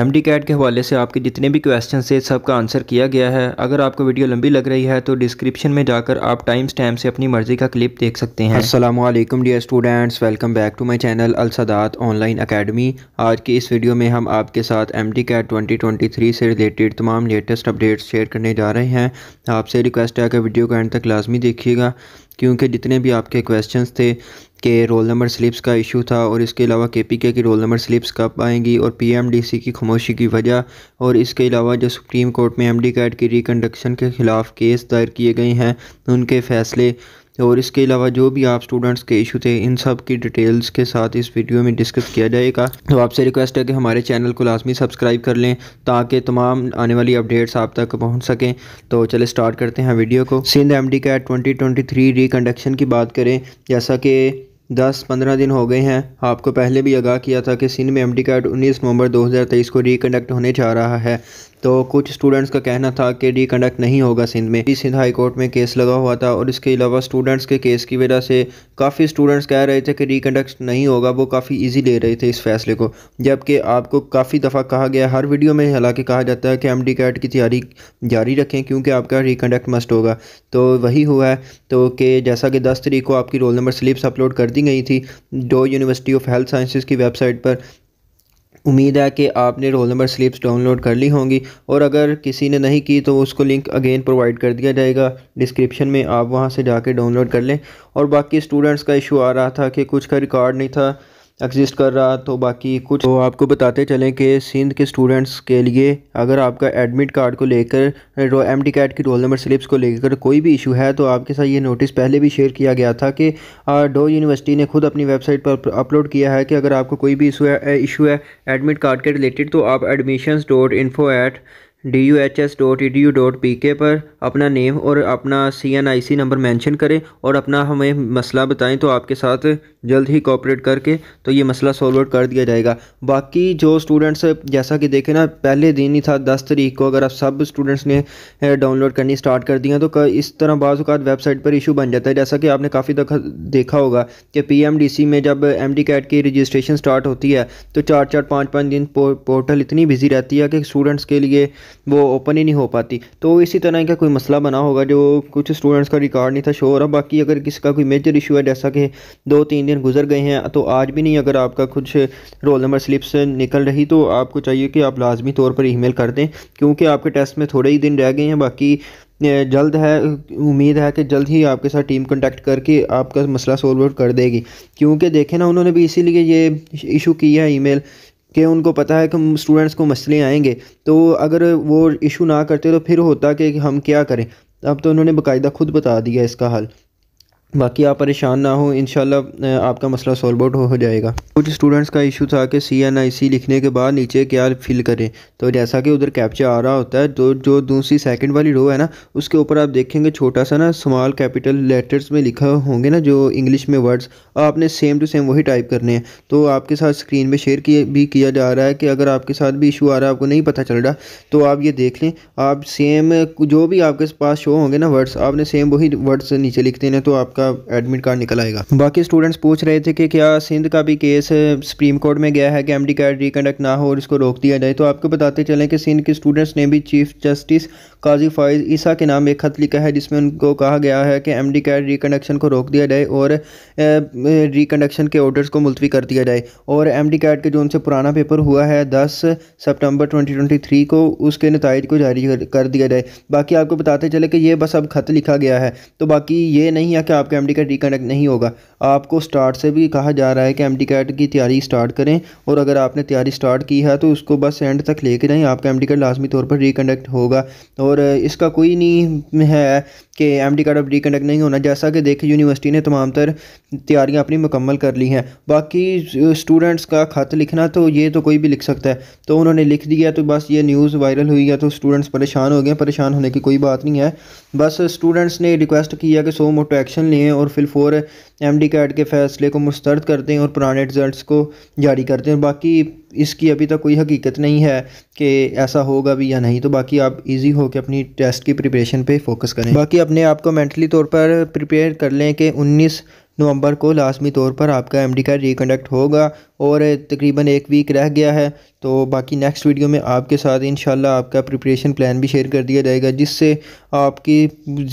M D CAT के हवाले से आपके जितने भी क्वेश्चन थे सबका आंसर किया गया है अगर आपको वीडियो लंबी लग रही है तो डिस्क्रिप्शन में जाकर आप टाइम स्टैम्प से अपनी मर्जी का क्लिप देख सकते हैं असलम dear students welcome back to my channel Alsadat online academy आज की इस वीडियो में हम आपके साथ M D CAT twenty twenty three से रिलेटेड तमाम लेटेस्ट अपडेट्स शेयर करने जा रहे हैं आपसे रिक्वेस्ट है कि वीडियो को एंड तक लाजमी देखिएगा क्योंकि जितने भी आपके क्वेश्चंस थे के रोल नंबर स्लिप्स का इशू था और इसके अलावा के पी के की रोल नंबर स्लिप्स कब आएंगी और पी एम डी सी की खामोशी की वजह और इसके अलावा जो सुप्रीम कोर्ट में एम डी कैट की रिकंडक्शन के ख़िलाफ़ केस दायर किए गए हैं उनके फ़ैसले और इसके अलावा जो भी आप स्टूडेंट्स के इशू थे इन सब की डिटेल्स के साथ इस वीडियो में डिस्कस किया जाएगा तो आपसे रिक्वेस्ट है कि हमारे चैनल को लाजमी सब्सक्राइब कर लें ताकि तमाम आने वाली अपडेट्स आप तक पहुँच सकें तो चले स्टार्ट करते हैं वीडियो को Sindh M D CAT twenty twenty three reconduction की बात करें जैसा कि दस पंद्रह दिन हो गए हैं आपको पहले भी आगाह किया था कि सिंध में एम डी कार्ड उन्नीस नवंबर 2023 को रिकंडक्ट होने जा रहा है तो कुछ स्टूडेंट्स का कहना था कि रिकंडक्ट नहीं होगा सिंध में सिंध हाई कोर्ट में केस लगा हुआ था और इसके अलावा स्टूडेंट्स के केस की वजह से काफ़ी स्टूडेंट्स कह रहे थे कि कंडक्ट नहीं होगा वो काफ़ी ईजी ले रहे थे इस फैसले को जबकि आपको काफ़ी दफ़ा कहा गया हर वीडियो में हालांकि कहा जाता है कि एम डी कैट की तैयारी जारी रखें क्योंकि आपका रिकंडक्ट मस्ट होगा तो वही हुआ है तो कि जैसा कि दस तरीक को आपकी रोल नंबर स्लिप्स अपलोड कर दी गई थी Dow university of health sciences की वेबसाइट पर उम्मीद है कि आपने रोल नंबर स्लिप्स डाउनलोड कर ली होंगी और अगर किसी ने नहीं की तो उसको लिंक अगेन प्रोवाइड कर दिया जाएगा डिस्क्रिप्शन में आप वहां से जाके डाउनलोड कर लें और बाकी स्टूडेंट्स का इशू आ रहा था कि कुछ का रिकॉर्ड नहीं था एग्जिस्ट कर रहा तो बाकी कुछ तो आपको बताते चलें कि सिंध के स्टूडेंट्स के लिए अगर आपका एडमिट कार्ड को लेकर एम डी कैट की रोल नंबर स्लिप्स को लेकर कोई भी इशू है तो आपके साथ ये नोटिस पहले भी शेयर किया गया था कि डो यूनिवर्सिटी ने खुद अपनी वेबसाइट पर अपलोड किया है कि अगर आपको कोई भी इशू है इशू है एडमिट कार्ड के रिलेटेड तो आप admission dot info at D U H S dot E D U dot P K पर अपना नेम और अपना C N I C number mention करें और अपना हमें मसला बताएं तो आपके साथ जल्द ही कॉपरेट करके तो ये मसला सॉल्व आउट कर दिया जाएगा बाकी जो स्टूडेंट्स जैसा कि देखें ना पहले दिन ही था दस तरीक को अगर आप सब स्टूडेंट्स ने डाउनलोड करनी स्टार्ट कर दिया तो इस तरह बाज़ात वेबसाइट पर इशू बन जाता है जैसा कि आपने काफ़ी देखा होगा कि पी एम डी सी में जब एम डी कैट की रजिस्ट्रेशन स्टार्ट होती है तो चार चार पाँच पाँच दिन पोर्टल इतनी बिजी रहती है कि स्टूडेंट्स के लिए वो ओपन ही नहीं हो पाती तो इसी तरह का कोई मसला बना होगा जो कुछ स्टूडेंट्स का रिकॉर्ड नहीं था शो हो रहा बाकी अगर किसी का कोई मेजर इशू है जैसा कि दो तीन दिन गुजर गए हैं तो आज भी नहीं अगर आपका कुछ रोल नंबर स्लिप्स निकल रही तो आपको चाहिए कि आप लाजमी तौर पर ई कर दें क्योंकि आपके टेस्ट में थोड़े ही दिन रह गए हैं बाकी जल्द है उम्मीद है कि जल्द ही आपके साथ टीम कॉन्टैक्ट करके आपका मसला सॉल्व आउट कर देगी क्योंकि देखें ना उन्होंने भी इसीलिए ये इशू किया है ईमेल कि उनको पता है कि स्टूडेंट्स को मसले आएंगे तो अगर वो इशू ना करते तो फिर होता कि हम क्या करें अब तो उन्होंने बाकायदा ख़ुद बता दिया इसका हल बाकी आप परेशान ना हो इन आपका मसला सॉल्व आउट हो, जाएगा कुछ स्टूडेंट्स का इशू था कि सी एन आई सी लिखने के बाद नीचे क्या फिल करें तो जैसा कि उधर कैप्चा आ रहा होता है तो जो दूसरी सेकंड वाली रो है ना उसके ऊपर आप देखेंगे छोटा सा ना स्मॉल कैपिटल लेटर्स में लिखा होंगे ना जो इंग्लिश में वर्ड्स आपने सेम टू सेम वही टाइप करने हैं तो आपके साथ स्क्रीन पर शेयर किया भी किया जा रहा है कि अगर आपके साथ भी इशू आ रहा है आपको नहीं पता चल रहा तो आप ये देख लें आप सेम जो भी आपके पास शो होंगे ना वर्ड्स आपने सेम वही वर्ड्स नीचे लिख देने तो आपका का एडमिट कार्ड निकल आएगा बाकी स्टूडेंट्स पूछ रहे थे कि क्या सिंध का भी केस सुप्रीम कोर्ट में गया है कि एमडी कैड रिकंडक्ट ना हो और इसको रोक दिया जाए तो आपको बताते चलें कि सिंध के स्टूडेंट्स ने भी चीफ जस्टिस काजी फायज ईसा के नाम एक खत लिखा है जिसमें उनको कहा गया है कि एम डी कैड रिकंडक्शन को रोक दिया जाए और रिकंडक्शन के ऑर्डर्स को मुलतवी कर दिया जाए और एम डी कैड के जो उनसे पुराना पेपर हुआ है दस सितंबर 2023 को उसके नतज को जारी कर दिया जाए बाकी आपको बताते चले कि ये बस अब खत लिखा गया है तो बाकी ये नहीं है कि आप आपका एम कैट रिकनेक्ट नहीं होगा आपको स्टार्ट से भी कहा जा रहा है कि एम कैट की तैयारी स्टार्ट करें और अगर आपने तैयारी स्टार्ट की है तो उसको बस एंड तक लेके जाएँ आपका एम कैट लाजमी तौर पर रिकनेक्ट होगा और इसका कोई नहीं है कि एम कार्ड अब रिकनेक्ट नहीं होना जैसा कि देखिए यूनिवर्सिटी ने तमाम तर तैयारियाँ अपनी मुकम्मल कर ली हैं बाकी स्टूडेंट्स का ख़त लिखना तो ये तो कोई भी लिख सकता है तो उन्होंने लिख दिया तो बस ये न्यूज़ वायरल हुई है तो स्टूडेंट्स परेशान हो गए परेशान होने की कोई बात नहीं है बस स्टूडेंट्स ने रिक्वेस्ट किया कि सो मोटो एक्शन लें और फिल फोर एम डी कैट के फैसले को मुस्तरद कर दें और पुराने रिजल्ट को जारी कर दें बाकी इसकी अभी तक कोई हकीकत नहीं है कि ऐसा होगा भी या नहीं तो बाकी आप इजी हो के अपनी टेस्ट की प्रिपरेशन पे फोकस करें बाकी अपने आप को मेंटली तौर पर प्रिपेयर कर लें कि 19 नवंबर को लाजमी तौर पर आपका एम डी का रिकंडक्ट होगा और तकरीबन एक वीक रह गया है तो बाकी नेक्स्ट वीडियो में आपके साथ इन आपका प्रिपरेशन प्लान भी शेयर कर दिया जाएगा जिससे आपकी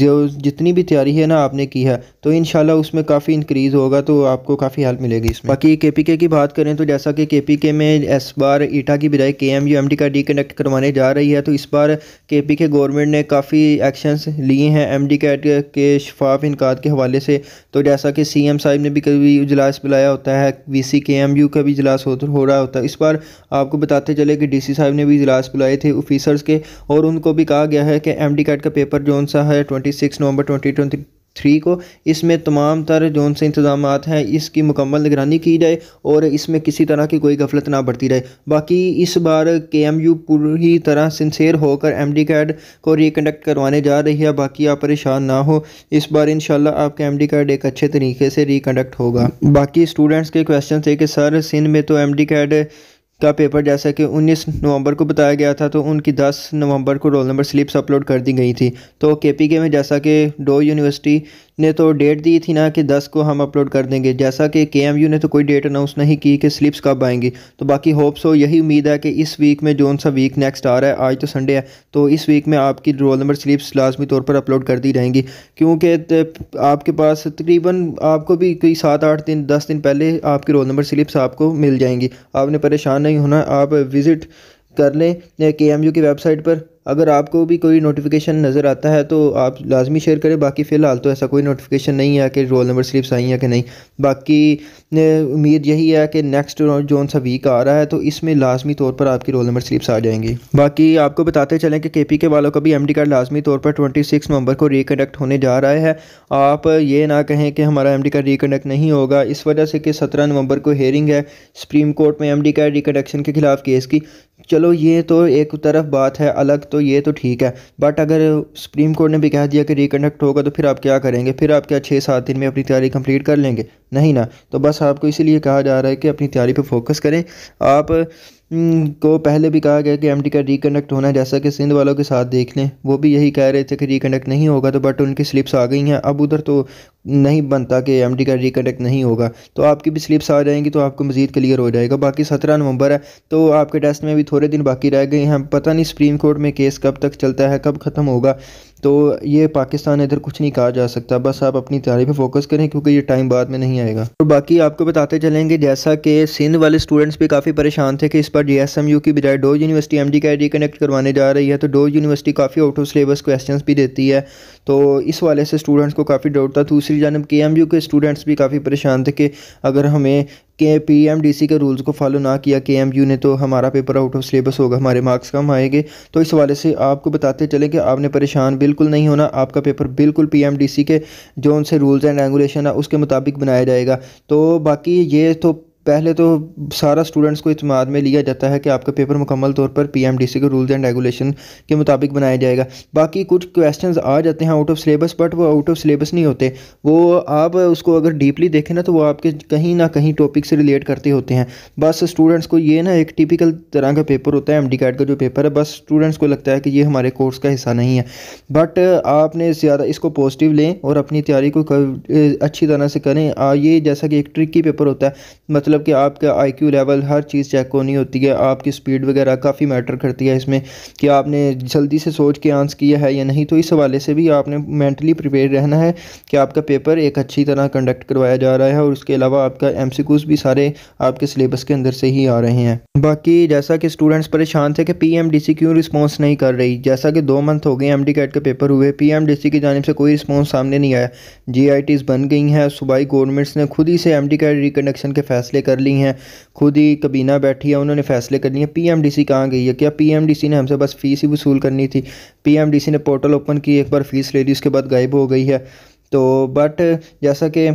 जो जितनी भी तैयारी है ना आपने की है तो इन उसमें काफ़ी इंक्रीज़ होगा तो आपको काफ़ी हेल्प मिलेगी इसमें बाकी के पी के की बात करें तो जैसा कि के पी के में इस बार ईटा की बजाय के एम यू एम टी का डी कनेक्ट करवाने जा रही है तो इस बार के पी के गवर्नमेंट ने काफ़ी एक्शंस लिए हैं एम डी कैट के शफाफ इनका के हवाले से तो जैसा कि सी एम साहब ने भी कभी इजलास बुलाया होता है वी सी के एम यू का भी इजलास हो रहा होता है इस बार आप आपको बताते चले कि डीसी साहब ने भी इजलास बुलाए थे ऑफिसर्स के और उनको भी कहा गया है कि एमडी कैट का पेपर जोन सा है twenty six November twenty twenty three को इसमें तमाम तर जोन से इंतजाम हैं इसकी मुकम्मल निगरानी की जाए और इसमें किसी तरह की कोई गफलत ना बढ़ती रहे बाकी इस बार के एम यू पूरी तरह सिंसेर होकर एम डी कैड को रिकंडक्ट करवाने जा रही है बाकी आप परेशान ना हो इस बार इन आपका एम डी कैड एक अच्छे तरीके से रिकंडक्ट होगा बाकी स्टूडेंट्स के क्वेश्चन थे कि सर सिंध में तो एम डी कैड का पेपर जैसा कि 19 नवंबर को बताया गया था तो उनकी 10 नवंबर को रोल नंबर स्लिप्स अपलोड कर दी गई थी तो के में जैसा कि दो यूनिवर्सिटी ने तो डेट दी थी ना कि दस को हम अपलोड कर देंगे जैसा कि के ने तो कोई डेट अनाउंस नहीं की कि स्लिप्स कब आएंगी तो बाकी होप्स हो यही उम्मीद है कि इस वीक में जो सा वीक नेक्स्ट आ रहा है आज तो संडे है तो इस वीक में आपकी रोल नंबर स्लिप्स लाजमी तौर पर अपलोड कर दी रहेंगी क्योंकि आपके पास तकरीबन आपको भी कोई सात आठ दिन दस दिन पहले आपकी रोल नंबर स्लिप्स आपको मिल जाएंगी आपने परेशान नहीं होना आप विज़िट कर लें के एम यू की वेबसाइट पर अगर आपको भी कोई नोटिफिकेशन नज़र आता है तो आप लाजमी शेयर करें बाकी फ़िलहाल तो ऐसा कोई नोटिफिकेशन नहीं है कि रोल नंबर स्लिप्स आई हैं कि नहीं बाकी उम्मीद यही है कि नेक्स्ट जोन सा वीक आ रहा है तो इसमें लाजमी तौर पर आपकी रोल नंबर स्लिप्स आ जाएंगी बाकी आपको बताते चलें कि के पी के वालों का भी एम डी कार्ड लाजमी तौर पर ट्वेंटी सिक्स नवंबर को रिकंडक्ट होने जा रहा है आप ये ना कहें कि हमारा एम डी कार्ड रिकंडक्ट नहीं होगा इस वजह से कि सत्रह नवंबर को हेयरिंग है सुप्रीम कोर्ट में एम डी कार्ड रिकंडक्शन के खिलाफ केस की चलो ये तो एक तरफ बात है अलग तो ये तो ठीक है बट अगर सुप्रीम कोर्ट ने भी कह दिया कि रिकंडक्ट होगा तो फिर आप क्या करेंगे फिर आप क्या छः सात दिन में अपनी तैयारी कंप्लीट कर लेंगे नहीं ना तो बस आपको इसीलिए कहा जा रहा है कि अपनी तैयारी पर फोकस करें आप हम्म, को पहले भी कहा गया कि एम का रिकनेक्ट होना है जैसा कि सिंध वालों के साथ देख लें वो भी यही कह रहे थे कि रिकनेक्ट नहीं होगा तो बट उनकी स्लिप्स आ गई हैं अब उधर तो नहीं बनता कि एम का रिकनेक्ट नहीं होगा तो आपकी भी स्लिप्स आ जाएंगी तो आपको मज़ीद क्लियर हो जाएगा बाकी सत्रह नवंबर है तो आपके टेस्ट में भी थोड़े दिन बाकी रह गए हैं पता नहीं सुप्रीम कोर्ट में केस कब तक चलता है कब ख़त्म होगा तो ये पाकिस्तान इधर कुछ नहीं कहा जा सकता बस आप अपनी तैयारी पे फोकस करें क्योंकि ये टाइम बाद में नहीं आएगा और बाकी आपको बताते चलेंगे जैसा कि सिंध वाले स्टूडेंट्स भी काफ़ी परेशान थे कि इस बार जी की बजाय डो यूनिवर्सिटी एम का कनेक्ट करवाने जा रही है तो डो यूनिवर्सिटी काफ़ी आउट ऑफ सिलेबस क्वेश्चन भी देती है तो इस वाले से स्टूडेंट्स को काफ़ी डाउट था दूसरी जानब के एम के स्टूडेंट्स भी काफ़ी परेशान थे कि अगर हमें के पी एम डी सी के रूल्स को फॉलो ना किया के एम यू ने तो हमारा पेपर आउट ऑफ सिलेबस होगा हमारे मार्क्स कम आएंगे तो इस वाले से आपको बताते चले कि आपने परेशान बिल्कुल नहीं होना आपका पेपर बिल्कुल पी एम डी सी के जो उनसे रूल्स एंड रेगुलेशन है उसके मुताबिक बनाया जाएगा तो बाकी ये तो पहले तो सारा स्टूडेंट्स को इतमाद में लिया जाता है कि आपका पेपर मुकम्मल तौर पर पीएमडीसी के रूल्स एंड रेगुलेशन के मुताबिक बनाया जाएगा बाकी कुछ क्वेश्चंस आ जाते हैं आउट ऑफ सिलेबस बट वो आउट ऑफ सिलेबस नहीं होते वो आप उसको अगर डीपली देखें ना तो वो आपके कहीं ना कहीं टॉपिक से रिलेट करते होते हैं बस स्टूडेंट्स को ये ना एक टिपिकल तरह का पेपर होता है एम कैट का जो पेपर है बस स्टूडेंट्स को लगता है कि ये हमारे कोर्स का हिस्सा नहीं है बट आपने ज़्यादा इसको पॉजिटिव लें और अपनी तैयारी को अच्छी तरह से करें ये जैसा कि एक ट्रिक पेपर होता है मतलब मतलब कि आपका आईक्यू लेवल हर चीज़ चेक होनी होती है आपकी स्पीड वगैरह काफ़ी मैटर करती है इसमें कि आपने जल्दी से सोच के आंस किया है या नहीं तो इस हवाले से भी आपने मैंटली प्रिपेयर रहना है कि आपका पेपर एक अच्छी तरह कंडक्ट करवाया जा रहा है और उसके अलावा आपका एम भी सारे आपके सिलेबस के अंदर से ही आ रहे हैं बाकी जैसा कि स्टूडेंट्स परेशान थे कि पी क्यों रिस्पॉन्स नहीं कर रही जैसा कि दो मंथ हो गए एम कैट के पेपर हुए पी की जानब से कोई रिस्पॉन्स सामने नहीं आया जी बन गई हैं सूबाई गवर्नमेंट्स ने खुद ही से एम कैट रिकंडक्शन के फैसले कर ली हैं खुद ही कबीना बैठी है उन्होंने फैसले कर लिए पी एम डी सी कहाँ गई है क्या पी एम डी सी ने हमसे बस फ़ीस ही वसूल करनी थी पी एम डी सी ने पोर्टल ओपन की एक बार फ़ीस ले ली उसके बाद गायब हो गई है तो बट जैसा कि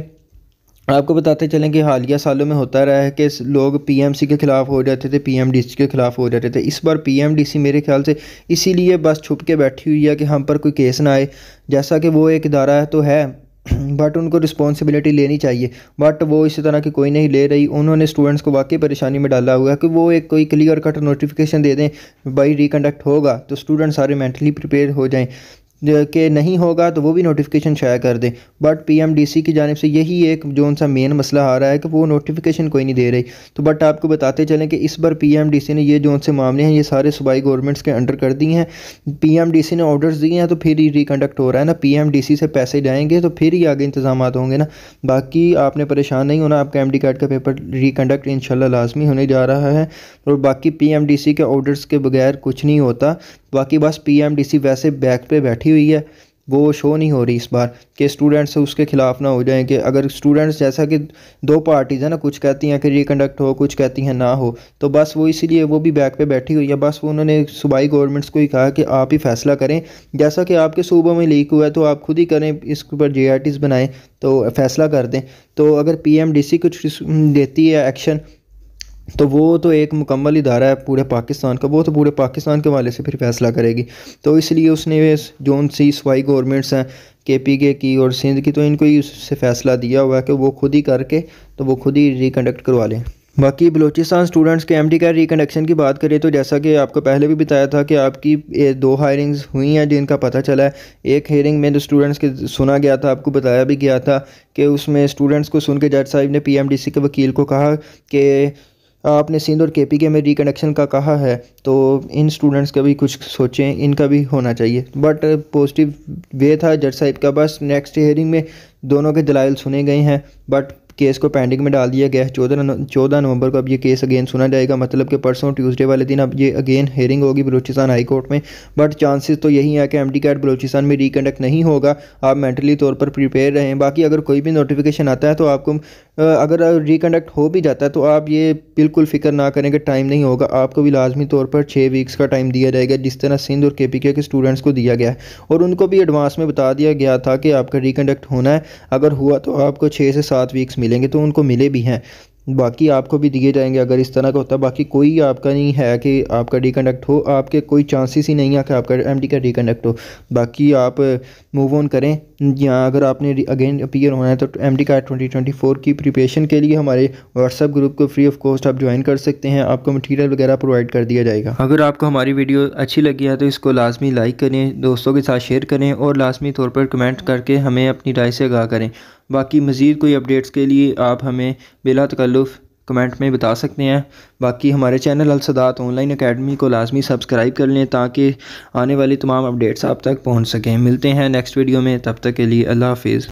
आपको बताते चलें कि हालिया सालों में होता रहा है कि लोग पीएमसी के ख़िलाफ़ हो जाते थे पीएमडीसी के ख़िलाफ़ हो जाते थे इस बार पीएमडीसी मेरे ख्याल से इसीलिए बस छुप के बैठी हुई है कि हम पर कोई केस ना आए जैसा कि वो एक इदारा है तो है बट उनको रिस्पॉन्सिबिलिटी लेनी चाहिए बट वो इसी तरह की कोई नहीं ले रही उन्होंने स्टूडेंट्स को वाकई परेशानी में डाला हुआ है कि वो एक कोई क्लियर कट नोटिफिकेशन दे दें भाई रिकंडक्ट होगा तो स्टूडेंट सारे मेंटली प्रिपेयर हो जाएं के नहीं होगा तो वो भी नोटिफिकेशन शाया कर दें बट पीएमडीसी की जानब से यही एक जो सा मेन मसला आ रहा है कि वो नोटिफिकेशन कोई नहीं दे रही तो बट आपको बताते चलें कि इस बार पीएमडीसी ने ये जो उनसे मामले हैं ये सारे सूबाई गवर्नमेंट्स के अंडर कर दिए हैं पीएमडीसी ने ऑर्डर्स दिए हैं तो फिर ही रिकंडक्ट हो रहा है ना सी से पैसे जाएंगे तो फिर ही आगे इंतजाम होंगे ना बाकी आपने परेशान नहीं होना आपका एम कार्ड का पेपर रिकंडक्ट इन लाजमी होने जा रहा है और बाकी पी के ऑर्डर्स के बगैर कुछ नहीं होता बाकी बस पी वैसे बैक पर बैठी बैठी हुई है वो शो नहीं हो रही इस बार कि स्टूडेंट्स उसके खिलाफ ना हो जाएं कि अगर स्टूडेंट्स जैसा कि दो पार्टीज़ है ना कुछ कहती हैं कि रिकंडक्ट हो कुछ कहती हैं ना हो तो बस वो इसीलिए वो भी बैक पे बैठी हुई है बस वो उन्होंने सूबाई गवर्नमेंट्स को ही कहा कि आप ही फैसला करें जैसा कि आपके सूबों में लीक हुआ है तो आप खुद ही करें इसके ऊपर जे बनाएं तो फैसला कर दें तो अगर पी कुछ देती है एक्शन तो वो तो एक मुकम्मल इदारा है पूरे पाकिस्तान का वो तो पूरे पाकिस्तान के वाले से फिर फैसला करेगी तो इसलिए उसने जोन सी स्वाई गवर्नमेंट्स हैं के पी के की और सिंध की तो इनको ही उससे फैसला दिया हुआ है कि वो खुद ही करके तो वो खुद ही रिकंडक्ट करवा लें बाकी बलोचिस्तान स्टूडेंट्स के एमडी का रिकंडक्शन की बात करें तो जैसा कि आपको पहले भी बताया था कि आपकी ये दो हायरिंग्स हुई हैं जिनका पता चला है एक हेयरिंग में जो तो स्टूडेंट्स के सुना गया था आपको बताया भी गया था कि उसमें स्टूडेंट्स को सुन के जज साहब ने सी के वकील को कहा कि आपने सिंध और के में रिकनेक्शन का कहा है तो इन स्टूडेंट्स का भी कुछ सोचें इनका भी होना चाहिए बट पॉजिटिव वे था जज साहिब का बस नेक्स्ट हेयरिंग में दोनों के दलाइल सुने गए हैं बट केस को पेंडिंग में डाल दिया गया है चौदह चौदह नवंबर को अब ये केस अगेन सुना जाएगा मतलब कि परसों ट्यूसडे वाले दिन अब ये अगेन हेयरिंग होगी बलोचिस्तान हाई कोर्ट में बट चांसेस तो यही है कि एम डी कैट बलोचिस्तान में रिकंडक्ट नहीं होगा आप मेंटली तौर पर प्रिपेयर रहें बाकी अगर कोई भी नोटिफिकेशन आता है तो आपको अगर रिकंडक्ट हो भी जाता है तो आप ये बिल्कुल फिक्र ना करें कि टाइम नहीं होगा आपको भी लाजमी तौर पर छः वीक्स का टाइम दिया जाएगा जिस तरह सिंध और के पी के स्टूडेंट्स को दिया गया है और उनको भी एडवांस में बता दिया गया था कि आपका रिकंडक्ट होना है अगर हुआ तो आपको छः से सात वीक्स मिल मिलेंगे तो उनको मिले भी हैं बाकी आपको भी दिए जाएंगे अगर इस तरह का होता है बाकी कोई आपका नहीं है कि आपका रिकनेक्ट हो आपके कोई चांसेस ही नहीं है कि आपका एम का रिकनेक्ट हो बाकी आप मूव ऑन करें या अगर आपने अगेन अपीयर होना है तो एम डी कार्ड ट्वेंटी ट्वेंटी फोर की प्रिपरेशन के लिए हमारे व्हाट्सअप ग्रुप को फ्री ऑफ कॉस्ट आप ज्वाइन कर सकते हैं आपको मटीरियल वगैरह प्रोवाइड कर दिया जाएगा अगर आपको हमारी वीडियो अच्छी लगी है तो इसको लाजमी लाइक करें दोस्तों के साथ शेयर करें और लाजमी तौर पर कमेंट करके हमें अपनी राय से आगाह करें बाकी मज़ीद कोई अपडेट्स के लिए आप हमें बिला तकल्लुफ़ कमेंट में बता सकते हैं बाकी हमारे चैनल अलसदात ऑनलाइन अकेडमी को लाजमी सब्सक्राइब कर लें ताकि आने वाली तमाम अपडेट्स आप तक पहुँच सकें मिलते हैं नेक्स्ट वीडियो में तब तक के लिए अल्लाह हाफिज़